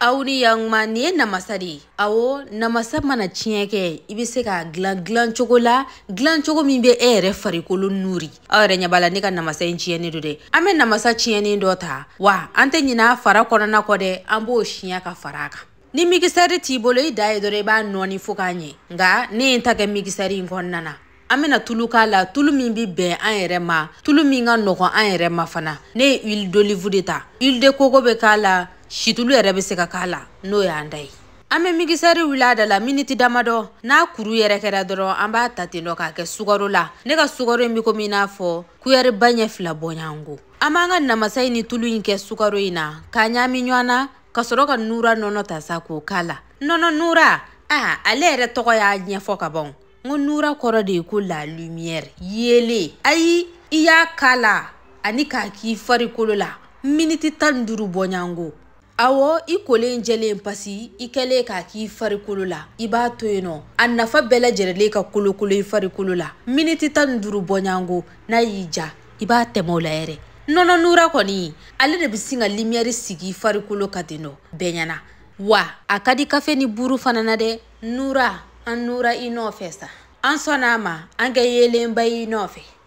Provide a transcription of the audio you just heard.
aw ni yaguma nin ye namasa de ye awɔ namasa mana tiɲɛ kɛ i be se k'a gilan gilancogo la gilancogo min be e yɛrɛ farikolo nuri aw yɛrɛ ɲɛ b'a la ne ka namasa ye tiɲɛnin do dɛ an be namasa tiɲɛnin dɔ ta wa an tɛ ɲina a fara kɔnɔna kɔ dɛ an b'o siɲa ka fara a kan ni mikisɛri t'i bolo i da ye dɔrɔ i b'a nɔɔni fɔɔ k'a ɲɛ nga ne ye ta kɛ mikisɛri n kɔnɔna na an bena tulu k'a la tulu min be bɛn an yɛrɛ ma tulu min ka nɔgɔn an yɛrɛ ma fana ne ye huile d'olive de ta huile de koko be k'a la situlu yɛrɛ be se ka k'a la n'o y'an da ye an be migisɛri wuli a da la miniti damadɔ n'a kuru yɛrɛ kɛra dɔrɔn an b'a ta ten dɔ k'a kɛ sugaro la ne ka sugaro in be komi i n'a fɔ kuyɛriba ɲɛ fila bɔɲango an b'an ka namasa ɲi ni tulu ɲi kɛ sugaro ɲi na k'a ɲaami ɲɔgɔn na ka sɔrɔ ka nura nɔnɔ ta sa k'o k'a la nɔnɔ nura a ale yɛrɛ tɔgɔ y'a ɲɛfɔ ka ban n ko nura kɔrɔ de ye ko la lumiyɛri yeele ayi i y'a k'a la ani k'a k'i farikolo la miniti tan duuru bɔɲango awɔ i kolen jɛlen pasi i kɛlen k'a k'i farikolo la i b'a to yen nɔ a nafa bɛɛ lajɛrɛlen ka kolokolo i farikolo la miniti tan ni duuru bɔɲango n'a y'i ja i b'a tɛmɛ o la yɛrɛ nɔnɔnura kɔni ale de be sin ka limiyɛri sigi farikolo ka ten nɔ bɛɛ ɲana wa a ka di kafe ni buru fana na dɛ nura an nura i nɔfɛ sa an sɔnna a ma an kɛ yelenba i nɔfɛ